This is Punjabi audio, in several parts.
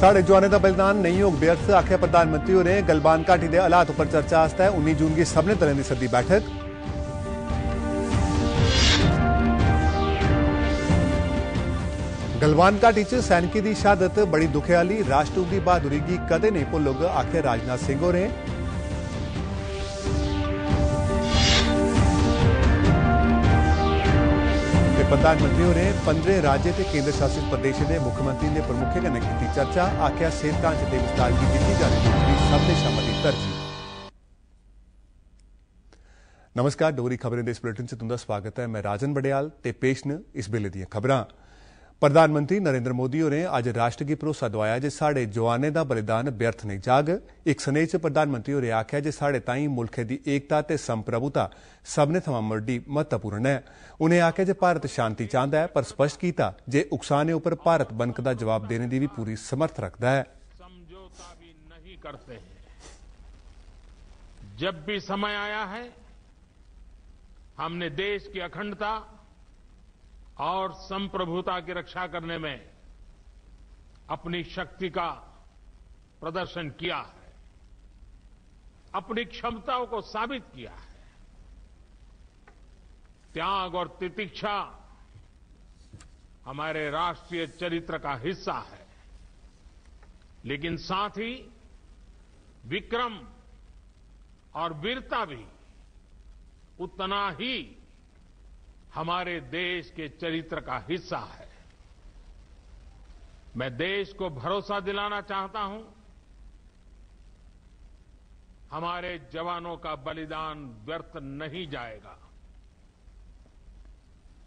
ਸਾਡੇ ਜਵਾਨਾਂ ਦਾ ਬਲਿਦਾਨ ਨਹੀਂ ਹੋ ਗਿਆ ਸਾਰੇ ਆਖਿਆ ਪ੍ਰਧਾਨ ਮੰਤਰੀ ਹੋਰੇ ਗਲਬਾਨ ਘਾਟੀ ਦੇ ਹਾਲਾਤ ਉੱਪਰ ਚਰਚਾ ਹਸਤਾ ਹੈ 19 ਜੂਨ ਦੀ ਸਭਨੇ ਨੇ ਤਰ੍ਹਾਂ ਦੀ ਸੱਦੀ ਬੈਠਕ ਗਲਬਾਨ ਘਾਟੀ ਚ ਸੈਨਕੀ ਦੀ ਸ਼ਹਾਦਤ ਬੜੀ ਦੁਖਿਆਲੀ ਰਾਸ਼ਟਰ ਦੀ ਬਹਾਦਰੀ ਕੀ ਕਦੇ ਨਹੀਂ ਭੁੱਲੋਗ ਆਖਿਆ ਰਾਜਨਾਥ ਸਿੰਘ ਹੋਰੇ ਦੇ ਪ੍ਰਧਾਨ ਮੰਤਰੀ ਹੋਰੇ 15 ਰਾਜੇ ਤੇ ਕੇਂਦਰ ਸ਼ਾਸਿਤ ਪ੍ਰਦੇਸ਼ ਦੇ ਮੁੱਖ ਮੰਤਰੀ ਨੇ ਪ੍ਰਮੁੱਖੇ ਨਾਲ ਕੀਤੀ ਚਰਚਾ ਆਖਿਆ ਸਿਹਤ ਕਾਂਚ ਦੇ ਵਿਸਤਾਰ ਦੀ ਦਿੱਤੀ ਜਾ ਰਹੀ ਹੈ ਸਭ ਦੇ ਸੰਬੰਧਿਤ ਤਰਜੀ ਨਮਸਕਾਰ ਡੋਰੀ ਖਬਰਾਂ ਦੇ ਇਸ ਬੁਲੇਟਿਨ ਚ ਤੁਹਾਡਾ ਸਵਾਗਤ ਹੈ ਮੈਂ ਰਾਜਨ ਬੜਿਆਲ ਤੇ ਪੇਸ਼ ਨੇ ਇਸ ਬਿਲੇ ਦੀਆਂ ਖਬਰਾਂ ਪ੍ਰਧਾਨ ਮੰਤਰੀ ਨਰਿੰਦਰ ਮੋਦੀ ਹੋਰੇ ਅੱਜ ਰਾਸ਼ਟਰ ਕੀ ਭਰੋਸਾ ਦਵਾਇਆ ਜੇ ਸਾਡੇ ਜਵਾਨੇ ਦਾ ਬਲੀਦਾਨ ਬਿਰਥ ਨਹੀਂ ਜਾਗ ਇੱਕ ਸਨੇਹ ਚ ਪ੍ਰਧਾਨ ਮੰਤਰੀ ਹੋਰੇ ਆਖਿਆ ਜੇ ਸਾਡੇ ਤਾਈਂ ਮੁਲਕੇ ਦੀ ਏਕਤਾ ਤੇ ਸਭ ਸਭਨੇ ਥਮਾ ਮਰਡੀ ਮਹੱਤਵਪੂਰਨ ਹੈ ਉਹਨੇ ਆਖਿਆ ਜੇ ਭਾਰਤ ਸ਼ਾਂਤੀ ਚਾਹੁੰਦਾ ਹੈ ਪਰ ਸਪਸ਼ਟ ਕੀਤਾ ਜੇ ਉਕਸਾਨੇ ਉੱਪਰ ਭਾਰਤ ਬਨਕ ਦਾ ਜਵਾਬ ਦੇਣ ਦੀ ਵੀ ਪੂਰੀ ਸਮਰਥ ਰੱਖਦਾ ਹੈ ਸਮਝੋਤਾ ਵੀ ਨਹੀਂ ਕਰਦੇ जब ਵੀ ਸਮਾਂ ਆਇਆ ਹੈ ਹਮਨੇ ਦੇਸ਼ ਕੀ ਅਖੰਡਤਾ और संप्रभुता की रक्षा करने में अपनी शक्ति का प्रदर्शन किया है अपनी क्षमताओं को साबित किया है त्याग और तितिक्षा हमारे राष्ट्रीय चरित्र का हिस्सा है लेकिन साथ ही विक्रम और वीरता भी उतना ही हमारे देश के चरित्र का हिस्सा है मैं देश को भरोसा दिलाना चाहता हूं हमारे जवानों का बलिदान व्यर्थ नहीं जाएगा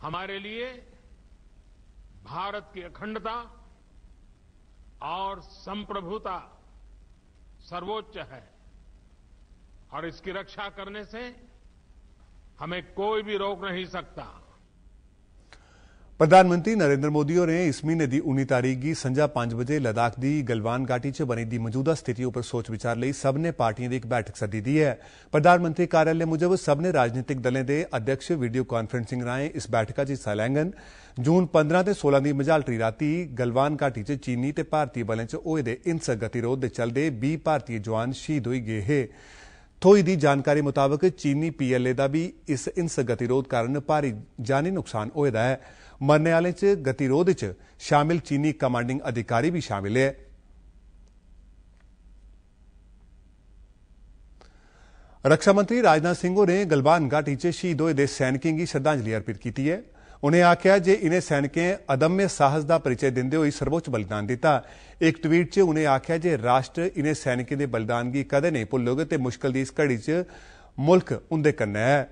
हमारे लिए भारत की अखंडता और संप्रभुता सर्वोच्च है और इसकी रक्षा करने से हमें कोई भी रोक नहीं सकता ਪ੍ਰਧਾਨ ਮੰਤਰੀ ਨਰਿੰਦਰ ਮੋਦੀ ਹੋਰੇ ਇਸ ਮਹੀਨੇ ਦੀ 19 ਤਾਰੀਖ ਦੀ ਸੰਜਾ 5 ਵਜੇ ਲਦਾਖ ਦੀ ਗਲਵਾਨ ਘਾਟੀ 'ਚ ਬਣੀ ਦੀ ਮੌਜੂਦਾ ਸਥਿਤੀ ਉੱਪਰ ਸੋਚ ਵਿਚਾਰ ਲਈ ਸਭ ਨੇ ਪਾਰਟੀਆਂ ਦੀ ਇੱਕ ਬੈਠਕ ਸੱਦੀ ਦੀ ਹੈ ਪ੍ਰਧਾਨ ਮੰਤਰੀ ਕਾਰਜਾਲਯ ਮੁਜਬ ਸਭ ਨੇ ਰਾਜਨੀਤਿਕ ਦਲਾਂ ਦੇ ਅਧਿਕਸ਼ ਵੀਡੀਓ ਕਾਨਫਰੰਸਿੰਗ ਰਾਹੀਂ ਇਸ ਬੈਠਕਾ 'ਚ ਹਿੱਸਾ ਲੈਣਗੇ ਜੂਨ 15 ਤੇ 16 ਦੀ ਮਝਾਲਟਰੀ ਰਾਤੀ ਗਲਵਾਨ ਘਾਟੀ 'ਚ ਚੀਨੀ ਤੇ ਭਾਰਤੀ ਬਲਾਂ 'ਚ ਹੋਏ ਦੇ ਇਨਸਕ ਗਤੀਰੋਧ ਦੇ ਚਲਦੇ 20 ਭਾਰਤੀ ਜਵਾਨ ਸ਼ਹੀਦ ਹੋਏ ਗਏ ਹੈ ਥੋਈ ਦੀ ਜਾਣਕਾਰੀ ਮੁਤਾਬਕ ਚੀਨੀ ਪੀਐਲਏ ਦਾ ਵੀ ਇਸ ਇਨਸ ਗਤੀਰੋਧ ਕਾਰਨ ਭਾਰੀ ਜਾਨੀ ਨੁਕਸਾਨ ਹੋਇਆ ਹੈ ਮਰਨੇ ਵਾਲੇ ਚ ਗਤੀਰੋਧ ਚ ਸ਼ਾਮਿਲ ਚੀਨੀ ਕਮਾਂਡਿੰਗ ਅਧਿਕਾਰੀ ਵੀ ਸ਼ਾਮਿਲ ਹੈ ਰੱਖਿਆ ਮੰਤਰੀ ਰਾਜਨਾਥ ਸਿੰਘ ਨੇ गलवान ਘਾਟੀ ਚ ਸ਼ਹੀਦ ਹੋਏ ਦੇ ਸੈਨਿਕਾਂ गी ਸ਼ਰਧਾਂਜਲੀ ਅਰਪਿਤ ਕੀਤੀ ਹੈ ਉਹਨੇ ਆਖਿਆ ਜੇ ਇਨੇ ਸੈਨਿਕਾਂ ਅਦਮਯ ਸਾਹਸ ਦਾ ਪਰਿਚੈ ਦਿੰਦੇ ਹੋਏ ਸਰਵੋੱਚ ਬਲਿਦਾਨ ਦਿੱਤਾ ਇੱਕ ਟਵੀਟ 'ਚ ਉਹਨੇ ਆਖਿਆ ਜੇ ਰਾਸ਼ਟਰ ਇਨੇ ਸੈਨਿਕਾਂ ਦੇ ਬਲਿਦਾਨ ਦੀ ਕਦੇ ਨਹੀਂ ਭੁੱਲੋਗੇ ਤੇ ਮੁਸ਼ਕਲ ਦੀ ਇਸ ਘੜੀ 'ਚ ਮੁਲਕ ਉਹਦੇ ਕੰਨੇ ਹੈ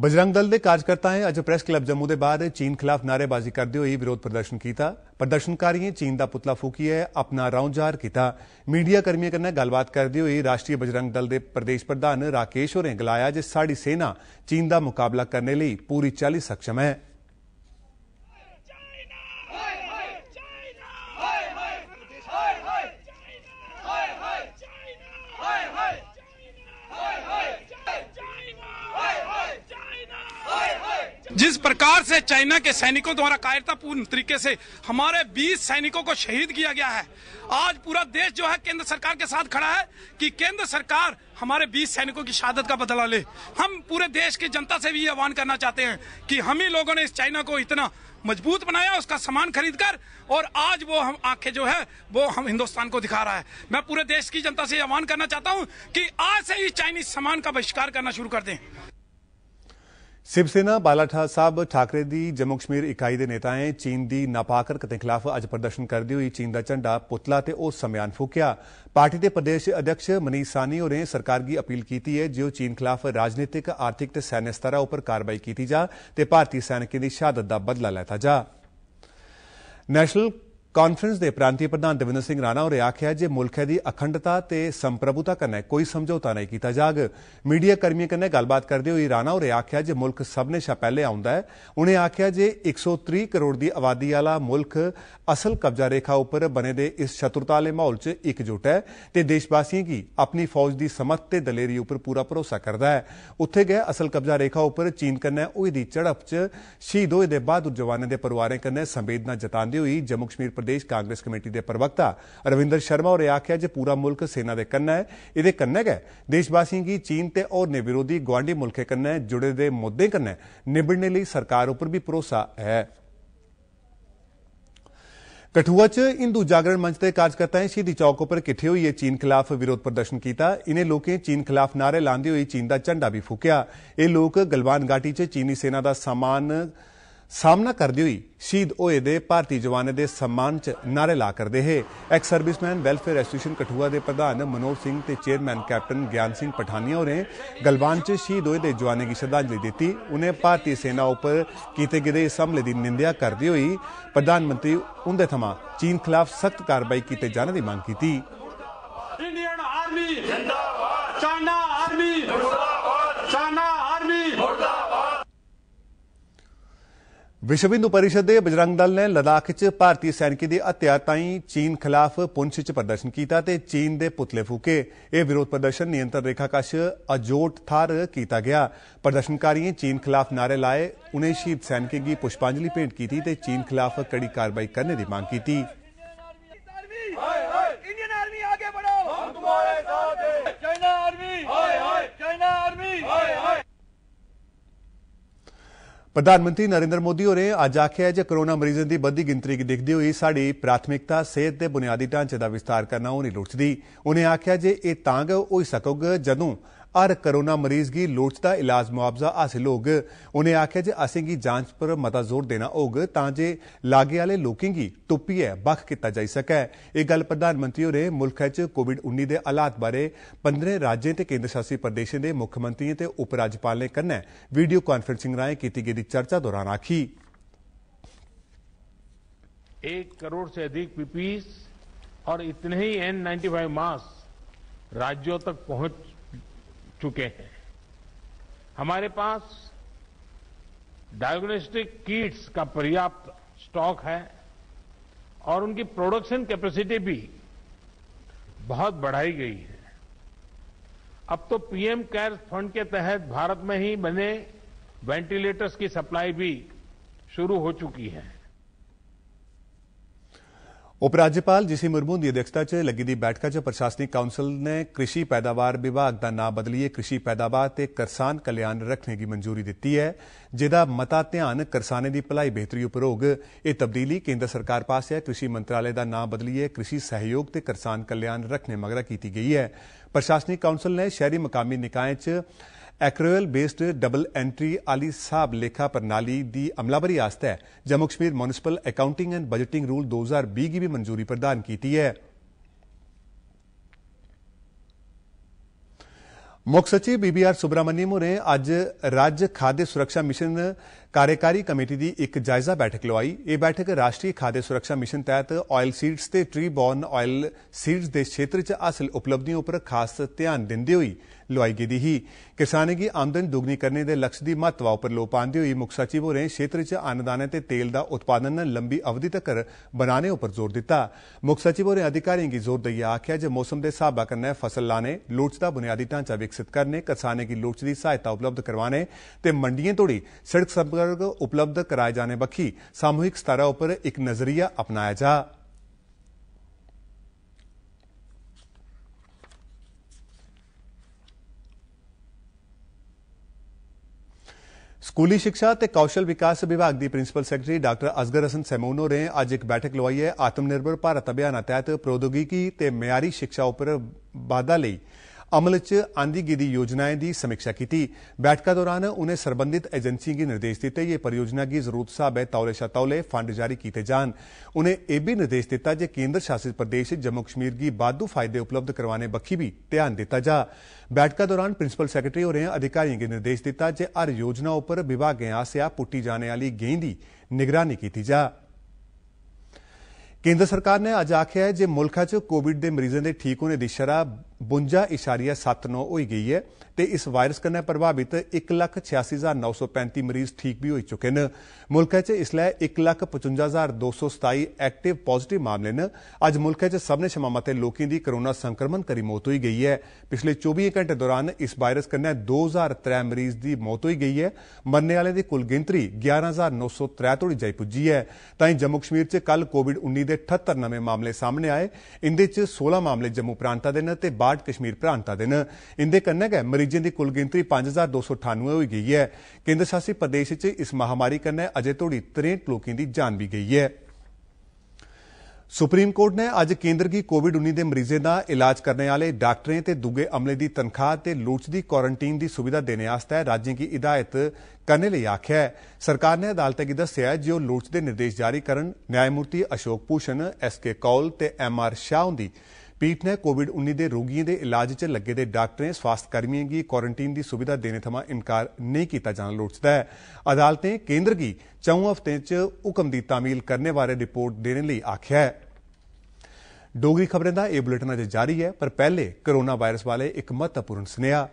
ਬਜਰੰਗ ਦਲ ਦੇ ਕਾਰਜਕਰਤਾਵਾਂ ਅੱਜ ਪ੍ਰੈਸ ਕਲੱਬ ਜੰਮੂ ਦੇ ਬਾਹਰ ਚੀਨ ਖਿਲਾਫ ਨਾਰੇਬਾਜ਼ੀ ਕਰਦੇ ਹੋਏ ਵਿਰੋਧ ਪ੍ਰਦਰਸ਼ਨ ਕੀਤਾ ਪ੍ਰਦਰਸ਼ਨਕਾਰੀਆਂ ਚੀਨ ਦਾ ਪੁਤਲਾ ਫੂਕਿਆ ਆਪਣਾ ਰੌਂਜਾਰ ਕੀਤਾ ਮੀਡੀਆ ਕਰਮੀਆਂ ਕਰਨਾ ਗੱਲਬਾਤ ਕਰਦੇ ਹੋਏ ਰਾਸ਼ਟਰੀ ਬਜਰੰਗ ਦਲ ਦੇ ਪ੍ਰਦੇਸ਼ ਪ੍ਰਧਾਨ ਰਾਕੇਸ਼ ਹੋਰੇ ਗਲਾਇਆ ਜੇ ਸਾਡੀ ਸੈਨਾ ਚੀਨ ਦਾ ਮੁਕਾਬਲਾ ਕਰਨ ਲਈ ਪੂਰੀ ਚਾਲੀ ਸਖਸ਼ਮ ਹੈ जिस प्रकार से चाइना के सैनिकों द्वारा कायरतापूर्ण तरीके से हमारे 20 सैनिकों को शहीद किया गया है आज पूरा देश जो है केंद्र सरकार के साथ खड़ा है कि केंद्र सरकार हमारे 20 सैनिकों की शहादत का बदला ले हम पूरे देश की जनता से भी ये आह्वान करना चाहते हैं कि हम ही लोगों ने इस चाइना को इतना मजबूत बनाया उसका सामान खरीद कर और आज वो हम आंखें जो है वो हम हिंदुस्तान को दिखा रहा है मैं पूरे देश की जनता से आह्वान करना चाहता हूँ कि आज से ही चाइनीज सामान का बहिष्कार करना शुरू कर दें ਸਿਵ ਸੇਨਾ ਬਾਲਾਠਾ ਸਾਹਿਬ ਠਾਕਰੇ ਦੀ ਜੰਮੂ ਕਸ਼ਮੀਰ ਇਕਾਈ ਦੇ ਨੇਤਾ ਹੈ ਚੀਨ ਦੀ ਨਾਪਾਕ ਹਰਕਤਾਂ ਖਿਲਾਫ ਅੱਜ ਪ੍ਰਦਰਸ਼ਨ ਕਰਦੀ ਹੋਈ ਚੀਨ ਦਾ ਝੰਡਾ ਪੁਤਲਾ ਤੇ ਉਹ ਸਮਿਆਨ ਫੂਕਿਆ ਪਾਰਟੀ ਦੇ ਪ੍ਰਦੇਸ਼ ਅਧਿਕਸ਼ ਮਨੀਸ਼ ਸਾਨੀ ਹੋਰੇ ਸਰਕਾਰ ਦੀ ਅਪੀਲ ਕੀਤੀ ਹੈ ਜਿਉ ਚੀਨ ਖਿਲਾਫ ਰਾਜਨੀਤਿਕ ਆਰਥਿਕ ਤੇ ਸੈਨਿਕ ਸਤਰਾ ਉੱਪਰ ਕਾਰਵਾਈ ਕੀਤੀ ਜਾ ਤੇ ਭਾਰਤੀ ਸੈਨਿਕਾਂ ਦੀ ਸ਼ਹਾਦਤ ਦਾ ਬਦਲਾ ਲੈਤਾ ਜਾ ਨੈਸ਼ਨਲ ਕਾਨਫਰੰਸ ਦੇ ਪ੍ਰਾਂਤੀ ਪ੍ਰਧਾਨ ਦਵਿੰਦਰ ਸਿੰਘ ਰਾਣਾ ਹੋਰੇ ਆਖਿਆ ਜੇ ਮੁਲਕ ਦੀ ਅਖੰਡਤਾ ਤੇ ਸੰਪ੍ਰਭੂਤਾ ਕਰਨਾ ਕੋਈ ਸਮਝੌਤਾ ਨਹੀਂ ਕੀਤਾ ਜਾਗ ਮੀਡੀਆ ਕਰਮੀਆਂ ਕਨੇ ਗੱਲਬਾਤ ਕਰਦੇ ਹੋਏ ਰਾਣਾ ਹੋਰੇ ਆਖਿਆ ਜੇ ਮੁਲਕ ਸਭ ਨੇ ਸ਼ਾ ਪਹਿਲੇ ਆਉਂਦਾ ਹੈ ਉਹਨੇ ਆਖਿਆ ਜੇ 130 ਕਰੋੜ ਦੀ ਆਬਾਦੀ ਵਾਲਾ ਮੁਲਕ ਅਸਲ ਕਬਜ਼ਾ ਰੇਖਾ ਉੱਪਰ ਬਣੇ ਦੇ ਇਸ ਸ਼ਤਰੂਤਾਲੇ ਮਾਹੌਲ 'ਚ ਇਕਜੁੱਟ ਹੈ ਤੇ ਦੇਸ਼ਵਾਸੀਆਂ ਕੀ ਆਪਣੀ ਫੌਜ ਦੀ ਸਮਰਥ ਤੇ ਦਲੇਰੀ ਉੱਪਰ ਪੂਰਾ ਭਰੋਸਾ ਕਰਦਾ ਹੈ ਉੱਥੇ ਗਏ ਅਸਲ ਕਬਜ਼ਾ ਰੇਖਾ ਉੱਪਰ ਚੀਨ ਕਨੇ ਉਹਦੀ ਚੜ੍ਹਪ 'ਚ ਸ਼ਹੀਦ ਹੋਏ ਦੇ ਬਹਾਦਰ ਜਵਾਨਾਂ ਦੇ ਪਰਿਵਾਰਾਂ ਕਨੇ ਸੰਵੇਦਨਾ ਜਤਾਉਂਦੇ ਹੋਈ ਜੰਮੂ ਕਸ਼ਮੀਰ ਪ੍ਰਦੇਸ਼ ਕਾਂਗਰਸ ਕਮੇਟੀ ਦੇ ਪ੍ਰਵਕਤਾ ਰਵਿੰਦਰ ਸ਼ਰਮਾ ਹੋਰੇ ਆਖਿਆ ਜੇ ਪੂਰਾ ਮੁਲਕ ਸੈਨਾ ਦੇ ਕੰਨ ਹੈ ਇਹਦੇ ਕੰਨ ਹੈ ਦੇਸ਼ ਵਾਸੀਆਂ ਕੀ ਚੀਨ ਤੇ ਔਰ ਨੇ ਵਿਰੋਧੀ ਗਵਾਂਡੀ ਮੁਲਕੇ ਕੰਨ ਜੁੜੇ ਦੇ ਮੁੱਦੇ ਕੰਨ ਨਿਬੜਨੇ ਲਈ ਸਰਕਾਰ ਉੱਪਰ ਵੀ ਭਰੋਸਾ ਹੈ ਕਠੂਆ 'ਚ ਹਿੰਦੂ ਜਾਗਰਣ ਮੰਚ ਦੇ ਕਾਰਜਕਰਤਾਏ ਸਿੱਧੀ ਚੌਕ ਉੱਪਰ ਕਿੱਥੇ ਹੋਈ ਇਹ ਚੀਨ ਖਿਲਾਫ ਵਿਰੋਧ ਪ੍ਰਦਰਸ਼ਨ ਕੀਤਾ ਇਹਨੇ ਲੋਕੇ ਚੀਨ ਖਿਲਾਫ ਨਾਰੇ ਲਾਉਂਦੇ ਹੋਏ ਚੀਨ ਦਾ ਝੰਡਾ ਵੀ ਫੂਕਿਆ ਇਹ ਲੋਕ ਗਲਵਾਨ ਘਾਟੀ 'ਚ ਚੀਨੀ ਸੈਨਾ ਦਾ ਸਮਾਨ ਸਾਹਮਣਾ ਕਰਦੀ ਹੋਈ ਸ਼ਹੀਦ ਹੋਏ ਦੇ ਭਾਰਤੀ ਜਵਾਨਾਂ ਦੇ ਸਨਮਾਨ 'ਚ ਨਾਰੇ ਲਾ ਕਰਦੇ ਹੈ ex serviceman welfare association Kathua ਦੇ ਪ੍ਰਧਾਨ ਮਨੋਜ ਸਿੰਘ ਤੇ ਚੇਅਰਮੈਨ ਕੈਪਟਨ ਗਿਆਨ ਸਿੰਘ ਪਠਾਨੀਆ ਹੋਰੇ ਗਲਵਾਨ 'ਚ ਸ਼ਹੀਦ ਹੋਏ ਦੇ ਜਵਾਨਾਂ ਦੀ ਸ਼ਰਧਾਂਜਲੀ ਦਿੱਤੀ ਉਹਨੇ ਭਾਰਤੀ ਸੈਨਾ ਉੱਪਰ ਕੀਤੇ ਗਏ ਇਸ ਹਮਲੇ ਦੀ ਨਿੰਦਿਆ ਕਰਦੀ ਹੋਈ ਪ੍ਰਧਾਨ ਮੰਤਰੀ ਉਹਦੇ ਥਮਾ ਚੀਨ ਖਿਲਾਫ ਸਖਤ ਕਾਰਵਾਈ ਕੀਤੇ ਜਾਣ ਦੀ ਮੰਗ ਕੀਤੀ ਇੰਡੀਅਨ ਆਰਮੀ ਜਿੰਦਾਬਾਦ ਵਿਸ਼ਵ ਹਿੰਦੂ ਪਰਿਸ਼ਦ ਦੇ ਬਜਰੰਗ ਦਲ ਨੇ ਲਦਾਖ 'ਚ ਭਾਰਤੀ ਸੈਨਿਕੀ ਦੀ ਹੱਤਿਆ ਤਾਈਂ ਚੀਨ ਖਿਲਾਫ ਪੁੰਛ 'ਚ ਪ੍ਰਦਰਸ਼ਨ ਕੀਤਾ ਤੇ ਚੀਨ ਦੇ ਪੁਤਲੇ ਫੂਕੇ ਇਹ ਵਿਰੋਧ ਪ੍ਰਦਰਸ਼ਨ ਨਿਯੰਤਰ ਰੇਖਾ ਕਸ਼ ਅਜੋਟ ਥਾਰ ਕੀਤਾ ਗਿਆ ਪ੍ਰਦਰਸ਼ਨਕਾਰੀਆਂ ਚੀਨ ਖਿਲਾਫ ਨਾਰੇ ਲਾਏ ਉਨੇ ਸ਼ਹੀਦ ਸੈਨਿਕੀ ਦੀ ਪੁਸ਼ਪਾਂਜਲੀ ਭੇਂਟ ਕੀਤੀ ਤੇ ਚੀਨ ਖਿਲਾਫ ਕੜੀ ਕਾਰਵਾਈ ਕਰਨ ਦੀ ਮੰਗ ਕੀਤੀ ਪ੍ਰਧਾਨ ਮੰਤਰੀ ਨਰਿੰਦਰ ਮੋਦੀ ਹੋਰੇ ਅੱਜ ਆਖਿਆ ਜੇ ਕਰੋਨਾ ਮਰੀਜ਼ਾਂ ਦੀ ਵੱਧਦੀ ਗਿਣਤੀ ਦੇਖਦੇ ਹੋਏ ਸਾਡੀ ਪ੍ਰਾਥਮਿਕਤਾ ਸਿਹਤ ਦੇ ਬੁਨਿਆਦੀ ਢਾਂਚੇ ਦਾ ਵਿਸਤਾਰ ਕਰਨਾ ਹੋਣੀ ਲੋੜਚਦੀ ਉਹਨੇ ਆਖਿਆ ਜੇ ਇਹ ਤਾਂ ਹੋਈ ਹੀ ਸਕੋਗ ਜਦੋਂ ਹਰ ਕਰੋਨਾ ਮਰੀਜ਼ ਦੀ ਲੋੜਦਾ ਇਲਾਜ ਮੁਆਵਜ਼ਾ ਹਾਸਿਲ ਲੋਗ ਉਹਨੇ ਆਖਿਆ ਜੇ ਅਸੀਂ ਕੀ ਜਾਂਚ ਪਰ ਮਤਾ ਜ਼ੋਰ ਦੇਣਾ ਹੋਗ ਤਾਂ ਜੇ ਲਾਗੇ ਵਾਲੇ ਲੋਕਿੰਗ ਦੀ ਟੁੱਪੀ ਹੈ ਬਖ ਕੀਤਾ ਜਾ ਸਕੈ ਇਹ ਗੱਲ ਪ੍ਰਧਾਨ ਮੰਤਰੀ ਹੋਰੇ ਮੁਲਕ ਵਿੱਚ ਕੋਵਿਡ-19 ਦੇ ਹਾਲਾਤ ਬਾਰੇ 15 ਰਾਜਾਂ ਤੇ ਕੇਂਦਰ ਸ਼ਾਸਿਤ ਪ੍ਰਦੇਸ਼ਾਂ ਦੇ ਮੁੱਖ ਮੰਤਰੀਆਂ ਤੇ ਉਪ ਰਾਜਪਾਲ ਨੇ ਕੰਨ ਵੀਡੀਓ ਕਾਨਫਰੈਂਸਿੰਗ ਰਾਹੀਂ ਕੀਤੀ ਗਈ ਚਰਚਾ ਦੌਰਾਨ ਆਖੀ 1 ਕਰੋੜ ਸੇ ਅਧਿਕ ਪੀਪੀਸ ਔਰ ਇਤਨੇ ਹੀ ਐਨ 95 ਮਾਸਕ ਰਾਜਿਓ ਤੱਕ ਪਹੁੰਚ चुके हैं हमारे पास डायग्नोस्टिक किट्स का पर्याप्त स्टॉक है और उनकी प्रोडक्शन कैपेसिटी भी बहुत बढ़ाई गई है अब तो पीएम केयर्स फंड के तहत भारत में ही बने वेंटिलेटर्स की सप्लाई भी शुरू हो चुकी है ਉਪ ਰਾਜਪਾਲ ਜੀਸੀ ਮੁਰਮੂ ਦੀ ਅਧਿਕਤਾ 'ਚ ਲੱਗੀ ਦੀ ਬੈਠਕ 'ਚ ਪ੍ਰਸ਼ਾਸਨਿਕ ਕਾਉਂਸਲ ਨੇ ਕ੍ਰਿਸ਼ੀ ਪੈਦਾਵਾਰ ਵਿਭਾਗ ਦਾ ਨਾਮ ਬਦਲੀਏ ਕ੍ਰਿਸ਼ੀ ਪੈਦਾਵਾਰ ਤੇ ਕਿਸਾਨ ਕਲਿਆਣ ਰੱਖਣੇ ਦੀ ਮਨਜ਼ੂਰੀ ਦਿੱਤੀ ਹੈ ਜਿਹਦਾ ਮਤਾ ਧਿਆਨ ਕਿਸਾਨੇ ਦੀ ਭਲਾਈ ਬਿਹਤਰੀ ਉੱਪਰ ਹੋਗ ਇਹ ਤਬਦੀਲੀ ਕੇਂਦਰ ਸਰਕਾਰ ਪਾਸ ਹੈ ਕ੍ਰਿਸ਼ੀ ਮੰਤਰਾਲੇ ਦਾ ਨਾਮ ਬਦਲੀਏ ਕ੍ਰਿਸ਼ੀ ਸਹਿਯੋਗ ਤੇ ਕਿਸਾਨ ਕਲਿਆਣ ਰੱਖਣੇ ਮਗਰਾ ਕੀਤੀ ਗਈ ਹੈ ਪ੍ਰਸ਼ਾਸਨਿਕ ਕਾਉਂਸਲ ਨੇ ਸ਼ਹਿਰੀ ਮਕਾਮੀ ਨਿਕਾਇਆਂ 'ਚ एक्रेल बेस्ड डबल एंट्री आली साहब लेखा प्रणाली दी अमलावरी आस्तै Jammu Kashmir municipal accounting and budgeting rule 2020 गी बी मंजूरी प्रदान कीती ऐ मुक्ख सचिव बी बी आर सुब्रामण्यम होरें अज्ज राज्य खाद्य सुरक्षा मिशन कार्यकारी कमेटी दी इक जायजा बैठक लोआई एह् बैठक राष्ट्रीय खाद्य सुरक्षा मिशन तैह्त ऑयल सीड्स ते ट्री बॉर्न ऑयल सीड्स दे क्षेत्र च हासल उपलब्धियें उप्पर खास ध्यान दिंदे होई ਲੁਆਈ ਗਈ ਹੀ ਕਿਸਾਨਾਂ ਦੀ ਆਮਦਨ ਦੁੱਗਣੀ ਕਰਨ ਦੇ ਲਕਸ਼ ਦੀ ਮਹੱਤਵਾ ਉੱਪਰ ਲੋ ਪਾਉਂਦੇ ਹੋਏ ਮੁੱਖ ਸਚਿਵ ਹੋਰੇ ਖੇਤਰ 'ਚ ਅਨਦਾਨੇ ਤੇ ਤੇਲ ਦਾ ਉਤਪਾਦਨ ਲੰਬੀ ਅਵਧੀ ਤੱਕ ਬਣਾਉਣੇ ਉੱਪਰ ਜ਼ੋਰ ਦਿੱਤਾ ਮੁੱਖ ਸਚਿਵ ਹੋਰੇ ਅਧਿਕਾਰੀਆਂ ਦੀ ਜ਼ੋਰ ਦਈਆ ਆਖਿਆ ਜੇ ਮੌਸਮ ਦੇ ਹਿਸਾਬਾ ਕਰਨਾ ਫਸਲ ਲਾਣੇ ਲੋਚਦਾ ਬੁਨਿਆਦੀ ਢਾਂਚਾ ਵਿਕਸਿਤ ਕਰਨੇ ਕਿਸਾਨਾਂ ਦੀ ਲੋਚਦੀ ਸਹਾਇਤਾ ਉਪਲਬਧ ਕਰਵਾਣੇ ਤੇ ਮੰਡੀਆਂ ਤੋੜੀ ਸੜਕ ਸੰਪਰਕ ਉਪਲਬਧ ਕਰਾਏ ਜਾਣੇ ਬਖੀ ਸਮੂਹਿਕ ਸਤਾਰਾ ਉਪਰ ਇੱਕ ਨਜ਼ਰੀਆ ਅਪਣਾਇਆ ਜਾ ਸਕੂਲੀ ਸਿੱਖਿਆ ਤੇ ਕੌਸ਼ਲ ਵਿਕਾਸ ਵਿਭਾਗ ਦੀ principal secretary doctor Asgar Hasan Samoon ਨੇ ਅੱਜ ਇੱਕ ਬੈਠਕ ਲਵਾਈ ਹੈ ਆਤਮ ਨਿਰਭਰ ਭਾਰਤ ਅਭਿਆਨ ਤਹਿਤ ਪ੍ਰੋਦਯੋਗਿਕੀ ਤੇ ਮਿਆਰੀ ਸਿੱਖਿਆ ਉੱਪਰ ਵਾਧਾ ਲਈ ਅਮਲ 'ਚ ਆਂਦੀ ਗਈ ਦੀ योजनाएं ਦੀ ਸਮੀਖਿਆ ਕੀਤੀ ਬੈਠਕਾ ਦੌਰਾਨ ਉन्हें संबंधित एजेंसी के निर्देश दिते ये परियोजना की जरूरत साहब तौले शतौले फंड जारी किए जान उन्हें यह भी निर्देश दिता कि केंद्र शासित प्रदेश जम्मू कश्मीर की वाधू फायदे उपलब्ध करवाने बखी भी ध्यान दिता जा बैठका दौरान प्रिंसिपल सेक्रेटरी होरें अधिकारियों के निर्देश दिता जे हर योजना उपर विभागें आसेआ पुट्टी जाने आली गेंद दी निगरानी की जा ਕੇਂਦਰ ਸਰਕਾਰ ਨੇ ਅੱਜ ਆਖਿਆ ਹੈ ਜੇ ਮੁਲਕਾ 'ਚ ਕੋਵਿਡ ਦੇ ਮਰੀਜ਼ਾਂ ਦੇ ਠੀਕ ਹੋਣ ਦੀ ਸ਼ਰ੍ਹਾ 52.79 ਹੋਈ ਗਈ ਹੈ ਤੇ ਇਸ ਵਾਇਰਸ कन्नै ਪ੍ਰਭਾਵਿਤ 186935 ਮਰੀਜ਼ ਠੀਕ ਵੀ ਹੋਈ ਚੁੱਕੇ ਨੇ ਮੁਲਕ 'ਚ ਇਸ ਲਈ 155227 ਐਕਟਿਵ ਪੋਜ਼ਿਟਿਵ ਮਾਮਲੇ ਨੇ ਅੱਜ ਮੁਲਕ 'ਚ ਸਭਨੇ ਸ਼ਮਾ ਮਤੇ ਲੋਕਾਂ ਦੀ ਕਰੋਨਾ ਸੰਕਰਮਣ ਕਰੀ ਮੌਤ ਹੋਈ ਗਈ ਹੈ ਪਿਛਲੇ 24 ਘੰਟੇ ਦੌਰਾਨ ਇਸ ਵਾਇਰਸ कन्नै 2003 ਮਰੀਜ਼ ਦੀ ਮੌਤ ਹੋਈ ਗਈ ਹੈ ਮਰਨੇ ਵਾਲੇ ਦੀ ਕੁੱਲ ਗਿਣਤੀ 11903 ਤੋੜੀ ਜਾਈ ਪੁੱਜੀ ਹੈ ਤਾਂ ਹੀ ਜੰਮੂ ਕਸ਼ਮੀਰ 'ਚ ਕੱਲ ਕੋਵਿਡ-19 ਦੇ 78 ਨਵੇਂ ਮਾਮਲੇ ਸਾਹਮਣੇ ਆਏ ਇੰਦੇ 'ਚ 16 ਮਾਮਲੇ ਜੰਮੂ ਪ੍ਰਾਂਤਾ ਦੇ ਨੇ ਤੇ 62 ਕਸ਼ਮੀਰ ਪ੍ਰਾਂਤਾਂ ਦੇ ਨ ਇੰਦੇ ਕੰਨੇ ਗਏ ਮਰੀਜ਼ਾਂ ਦੀ ਕੁੱਲ ਗਿਣਤੀ 5298 ਹੋ ਗਈ ਹੈ ਕੇਂਦਰ ਸ਼ਾਸਿਤ ਪ੍ਰਦੇਸ਼ ਵਿੱਚ ਇਸ ਮਹਾਮਾਰੀ ਕੰਨੇ ਅਜੇ ਤੋੜੀ 63 ਲੋਕਾਂ ਦੀ ਜਾਨ ਵੀ ਗਈ ਹੈ ਸੁਪਰੀਮ ਕੋਰਟ ਨੇ ਅੱਜ ਕੇਂਦਰ ਕੀ ਕੋਵਿਡ-19 ਦੇ ਮਰੀਜ਼ੇ ਦਾ ਇਲਾਜ ਕਰਨ ਵਾਲੇ ਡਾਕਟਰਾਂ ਤੇ ਦੂਗੇ ਅਮਲੇ ਦੀ ਤਨਖਾਹ ਤੇ ਦੀ ਕੁਆਰੰਟਾਈਨ ਦੀ ਸੁਵਿਧਾ ਦੇਣ ਵਾਸਤੇ ਰਾਜਾਂ ਕੀ ਹਿਦਾਇਤ ਕਰਨ ਲਈ ਆਖਿਆ ਹੈ ਸਰਕਾਰ ਨੇ ਅਦਾਲਤ ਅੱਗੇ ਦੱਸਿਆ ਹੈ ਜੇ ਉਹ ਲੋਚਦੇ ਨਿਰਦੇਸ਼ ਜਾਰੀ ਕਰਨ ਨਿਆਇਮੂਰਤੀ ਅਸ਼ੋਕ ਪੂਸ਼ਨ ਐਸ ਕੇ ਕੌਲ ਤੇ ਐਮ ਆਰ ਸ਼ਾਹ ਦੀ ਪੀਠ ਨੇ ਕੋਵਿਡ 19 ਦੇ ਰੋਗੀਆਂ ਦੇ ਇਲਾਜ 'ਚ ਲੱਗੇ ਦੇ ਡਾਕਟਰਾਂ ਸਵਾਸਥ ਕਰਮੀਆਂ ਦੀ ਕੁਆਰੰਟਾਈਨ ਦੀ ਸੁਵਿਧਾ ਦੇਣੇ ਥਮਾ ਇਨਕਾਰ ਨਹੀਂ ਕੀਤਾ ਜਾਣਾ ਲੋੜਦਾ ਹੈ ਅਦਾਲਤ ਨੇ ਕੇਂਦਰ ਕੀ ਚੌ ਹਫ਼ਤੇ 'ਚ ਹੁਕਮ ਦੀ ਤਾਮੀਲ ਕਰਨੇ ਬਾਰੇ ਰਿਪੋਰਟ ਦੇਣ ਲਈ ਆਖਿਆ ਹੈ ਡੋਗਰੀ ਖਬਰਾਂ ਦਾ ਇਹ ਬੁਲੇਟਿਨ ਅਜੇ ਜਾਰੀ ਹੈ ਪਰ ਪਹਿਲੇ ਕੋਰੋਨਾ ਵਾਇਰਸ ਵਾਲੇ ਇੱਕ ਮਹੱਤਵਪੂਰਨ ਸੁਨੇਹਾ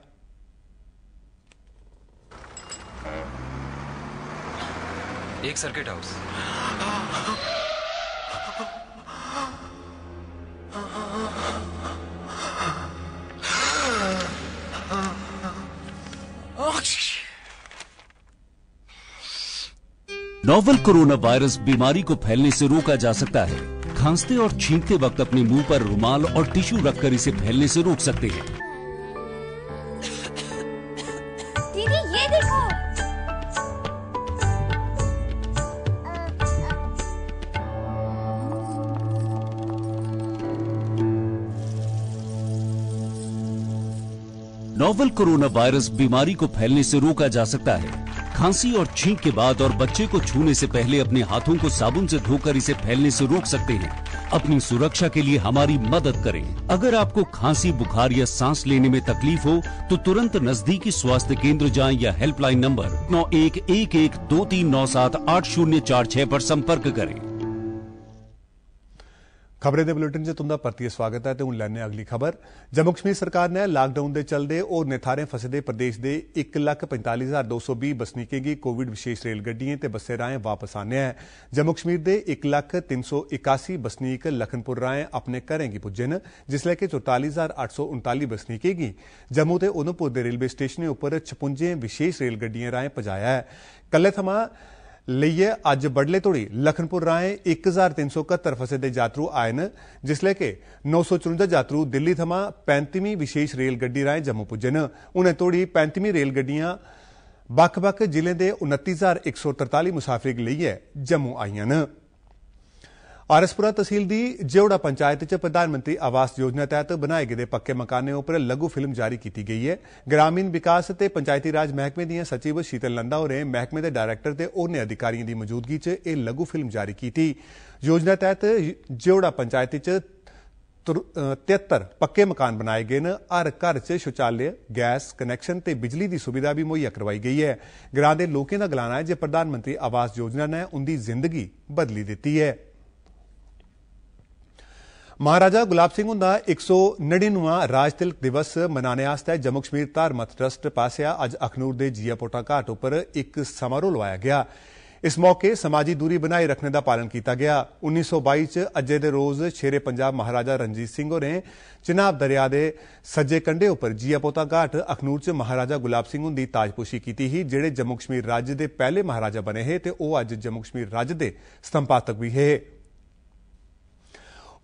ਇੱਕ circuit house novel corona virus बीमारी को फैलने से रोका जा सकता है खांसते और छींकते वक्त अपने मुंह पर रुमाल और टिश्यू रखकर इसे फैलने से रोक सकते हैं दीदी ये देखो नोवल कोरोना वायरस बीमारी को फैलने से रोका जा सकता है खांसी और छींक के बाद और बच्चे को छूने से पहले अपने हाथों को साबुन से धोकर इसे फैलने से रोक सकते हैं अपनी सुरक्षा के लिए हमारी मदद करें अगर आपको खांसी बुखार या सांस लेने में तकलीफ हो तो तुरंत नजदीकी स्वास्थ्य केंद्र जाएं या हेल्पलाइन नंबर नौ एक एक एक दो तीन नौ सात आठ शून्य चार छह आरोप संपर्क करें ਖਬਰੇ ਦੇ ਬੁਲੇਟਿਨ 'ਚ ਤੁੰਦਾ ਪਰਤੀ ਸਵਾਗਤ ਹੈ ਤੇ ਹੁਣ ਲੈਣੇ ਅਗਲੀ ਖਬਰ ਜੰਮੂ ਕਸ਼ਮੀਰ ਸਰਕਾਰ ਨੇ ਲਾਕਡਾਊਨ ਦੇ ਚੱਲਦੇ ਉਹ ਨਿਥਾਰੇ ਫਸਦੇ ਪ੍ਰਦੇਸ਼ ਦੇ 145220 ਬਸਨੀਕੇ ਦੀ ਕੋਵਿਡ ਵਿਸ਼ੇਸ਼ ਰੇਲ ਗੱਡੀਆਂ ਤੇ ਬੱਸੇ ਰਾਹੀਂ ਵਾਪਸ ਆਨੇ ਹੈ ਜੰਮੂ ਕਸ਼ਮੀਰ ਦੇ 1381 ਬਸਨੀਕ ਲਖਨਪੁਰ ਰਾਹੀਂ ਆਪਣੇ ਘਰਾਂ ਗੀ ਪੁੱਜੇ ਨੇ ਜਿਸ ਲੈ ਕੇ 44839 ਬਸਨੀਕੇ ਗੀ ਜੰਮੂ ਤੇ ਉਨਪੁਰ ਦੇ ਰੇਲਵੇ ਸਟੇਸ਼ਨ ਉੱਪਰ 56 ਵਿਸ਼ੇਸ਼ ਰੇਲ ਗੱਡੀਆਂ ਰਾਹੀਂ ਪਜਾਇਆ ਹੈ ਕੱਲੇ ਥਮਾ ਲਈਏ ਅੱਜ ਬੜਲੇ ਤੋੜੀ ਲਖਨਪੁਰ ਰਾਏ 1371 ਫਸੇ ਦੇ ਯਾਤਰੂ ਆਏ ਨੇ ਜਿਸ ਲਈ ਕਿ 954 ਯਾਤਰੂ ਦਿੱਲੀ ਥਮਾ 35ਵੀਂ ਵਿਸ਼ੇਸ਼ ਰੇਲ ਗੱਡੀ ਰਾਏ ਜੰਮੂ ਪੁੱਜਨ ਉਹਨੇ ਤੋੜੀ 35ਵੀਂ ਰੇਲ ਗੱਡੀਆਂ ਬੱਕ-ਬੱਕ ਜ਼ਿਲ੍ਹੇ ਦੇ 29143 ਮੁਸਾਫਿਰ ਲਈ ਜੰਮੂ ਆਈਆਂ ਨੇ ਆਰਸਪੁਰਾ ਤਹਿਸੀਲ ਦੀ ਜਿਉੜਾ ਪੰਚਾਇਤ 'ਚ ਪ੍ਰਧਾਨ ਮੰਤਰੀ ਆਵਾਸ ਯੋਜਨਾ ਤਹਿਤ ਬਣਾਏ ਗਏ ਪੱਕੇ ਮਕਾਨਾਂ ਉੱਪਰ ਲਘੂ ਫਿਲਮ ਜਾਰੀ ਕੀਤੀ ਗਈ ਹੈ ਗ੍ਰਾਮੀਣ ਵਿਕਾਸ ਤੇ ਪੰਚਾਇਤੀ ਰਾਜ ਮਹਿਕਮੇ ਦੀਆਂ ਸਚਿਵ ਸ਼ੀਤਲ ਲੰਡਾ ਹੋਰੇ ਮਹਿਕਮੇ ਦੇ ਡਾਇਰੈਕਟਰ ਤੇ ਉਹਨੇ ਅਧਿਕਾਰੀਆਂ ਦੀ ਮੌਜੂਦਗੀ 'ਚ ਇਹ ਲਘੂ ਫਿਲਮ ਜਾਰੀ ਕੀਤੀ ਯੋਜਨਾ ਤਹਿਤ ਜਿਉੜਾ ਪੰਚਾਇਤ 'ਚ 73 ਪੱਕੇ ਮਕਾਨ ਬਣਾਏ ਗਏ ਨੇ ਹਰ ਘਰ 'ਚ ਸ਼ੌਚਾਲਿਆ ਗੈਸ ਕਨੈਕਸ਼ਨ ਤੇ ਬਿਜਲੀ ਦੀ ਸੁਵਿਧਾ ਵੀ ਮੁਹੱਈਆ ਕਰਵਾਈ ਗਈ ਹੈ ਗ੍ਰਾਂ ਦੇ ਲੋਕਾਂ ਦਾ ਗਲਾਣਾ ਹੈ ਜੇ ਪ੍ਰਧਾਨ ਮੰਤਰੀ ਆਵਾਸ ਯੋਜਨਾ ਨੇ ਦੀ ਜ਼ਿੰਦਗੀ ਬਦਲੀ ਦਿੱਤੀ ਹੈ ਮਹਾਰਾਜਾ ਗੁਲਾਬ ਸਿੰਘ ਹੁੰਦਾ 199ਵਾਂ ਰਾਜ ਤਿਲਕ ਦਿਵਸ ਮਨਾਣੇ ਆਸਤੇ ਜੰਮੂ ਕਸ਼ਮੀਰ ਧਾਰਮਿਕ ਟਰਸਟ ਪਾਸਿਆ ਅੱਜ ਅਖਨੂਰ ਦੇ ਜੀਆਪੋਟਾ ਘਾਟ ਉੱਪਰ ਇੱਕ ਸਮਾਰੋਹ ਲਵਾਇਆ ਗਿਆ ਇਸ ਮੌਕੇ ਸਮਾਜੀ ਦੂਰੀ ਬਣਾਈ ਰੱਖਣ ਦਾ ਪਾਲਨ ਕੀਤਾ ਗਿਆ 1922 ਚ ਅੱਜੇ ਦੇ ਰੋਜ਼ ਸ਼ੇਰੇ ਪੰਜਾਬ ਮਹਾਰਾਜਾ ਰਣਜੀਤ ਸਿੰਘ ਹੋਰੇ ਚਨਾਬ ਦਰਿਆ ਦੇ ਸੱਜੇ ਕੰਢੇ ਉੱਪਰ ਜੀਆਪੋਤਾ ਘਾਟ ਅਖਨੂਰ ਚ ਮਹਾਰਾਜਾ ਗੁਲਾਬ ਸਿੰਘ ਹੁੰਦੀ ਤਾਜਪੋਸ਼ੀ ਕੀਤੀ ਹੀ ਜਿਹੜੇ ਜੰਮੂ ਕਸ਼ਮੀਰ ਰਾਜ ਦੇ ਪਹਿਲੇ ਮਹਾਰਾਜਾ ਬਣੇ ਹੈ ਤੇ ਉਹ ਅੱਜ ਜੰਮੂ ਕਸ਼ਮੀਰ ਰਾਜ ਦੇ ਸੰਪਾਦਕ ਵੀ ਹੈ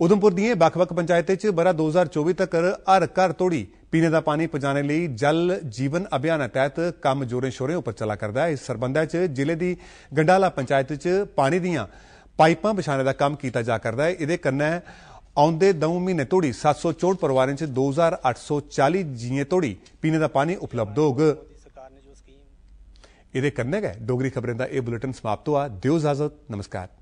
ਉਧਮਪੁਰ ਦੀਆਂ ਵੱਖ-ਵੱਖ ਪੰਚਾਇਤਾਂ 'ਚ ਬਰਾ 2024 ਤੱਕ ਹਰ ਘਰ ਤੋੜੀ ਪੀਣੇ ਦਾ ਪਾਣੀ ਪਹੁੰਚਾਉਣ ਲਈ ਜਲ ਜੀਵਨ ਅਭਿਆਨ ਤਹਿਤ ਕੰਮ ਜੋਰੇ ਸ਼ੋਰੇ ਉੱਪਰ ਚੱਲਾ ਕਰਦਾ ਹੈ ਇਸ ਸਰਬੰਧਾ 'ਚ ਜ਼ਿਲ੍ਹੇ ਦੀ ਗੰਡਾਲਾ ਪੰਚਾਇਤ 'ਚ ਪਾਣੀ ਦੀਆਂ ਪਾਈਪਾਂ ਵਿਛਾਉਣ ਦਾ ਕੰਮ ਕੀਤਾ ਜਾ ਕਰਦਾ ਹੈ ਇਹਦੇ ਕੰਨੇ ਆਉਂਦੇ ਦੋ ਮਹੀਨੇ ਤੋੜੀ 764 ਪਰਿਵਾਰਾਂ 'ਚ 2840 ਜੀਏ ਤੋੜੀ ਪੀਣੇ ਦਾ ਪਾਣੀ ਉਪਲਬਧ ਹੋਗ ਇਹਦੇ ਕੰਨੇ ਗਏ ਡੋਗਰੀ ਖਬਰਾਂ ਦਾ ਇਹ ਬੁਲੇਟਿਨ ਸਮਾਪਤ ਹੋਆ ਦਿਓ ਇਜਾਜ਼ਤ ਨਮਸਕਾਰ